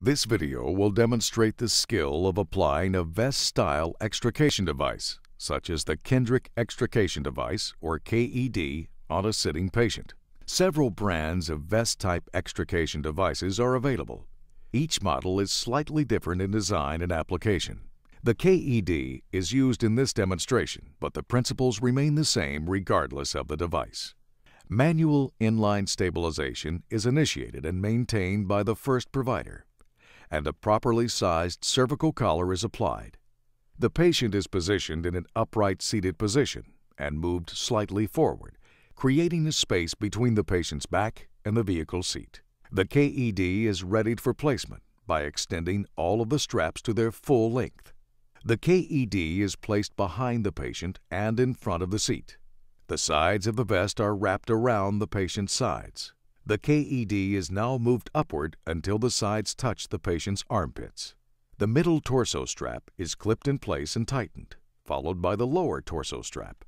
This video will demonstrate the skill of applying a vest-style extrication device, such as the Kendrick Extrication Device, or KED, on a sitting patient. Several brands of vest-type extrication devices are available. Each model is slightly different in design and application. The KED is used in this demonstration, but the principles remain the same regardless of the device. Manual inline stabilization is initiated and maintained by the first provider and a properly sized cervical collar is applied. The patient is positioned in an upright seated position and moved slightly forward, creating a space between the patient's back and the vehicle seat. The KED is readied for placement by extending all of the straps to their full length. The KED is placed behind the patient and in front of the seat. The sides of the vest are wrapped around the patient's sides. The KED is now moved upward until the sides touch the patient's armpits. The middle torso strap is clipped in place and tightened, followed by the lower torso strap.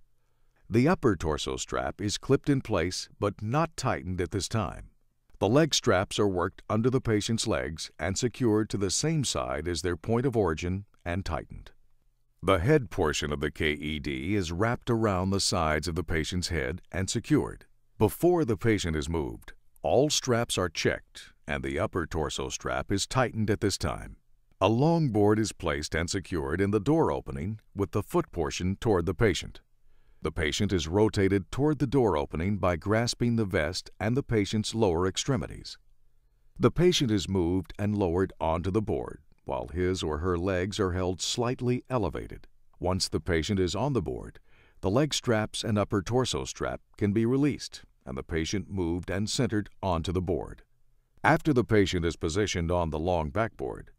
The upper torso strap is clipped in place but not tightened at this time. The leg straps are worked under the patient's legs and secured to the same side as their point of origin and tightened. The head portion of the KED is wrapped around the sides of the patient's head and secured before the patient is moved. All straps are checked and the upper torso strap is tightened at this time. A long board is placed and secured in the door opening with the foot portion toward the patient. The patient is rotated toward the door opening by grasping the vest and the patient's lower extremities. The patient is moved and lowered onto the board while his or her legs are held slightly elevated. Once the patient is on the board, the leg straps and upper torso strap can be released and the patient moved and centered onto the board. After the patient is positioned on the long backboard,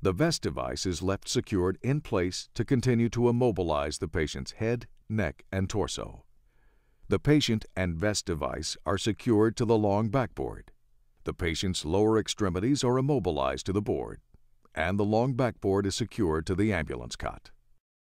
the vest device is left secured in place to continue to immobilize the patient's head, neck, and torso. The patient and vest device are secured to the long backboard. The patient's lower extremities are immobilized to the board, and the long backboard is secured to the ambulance cot.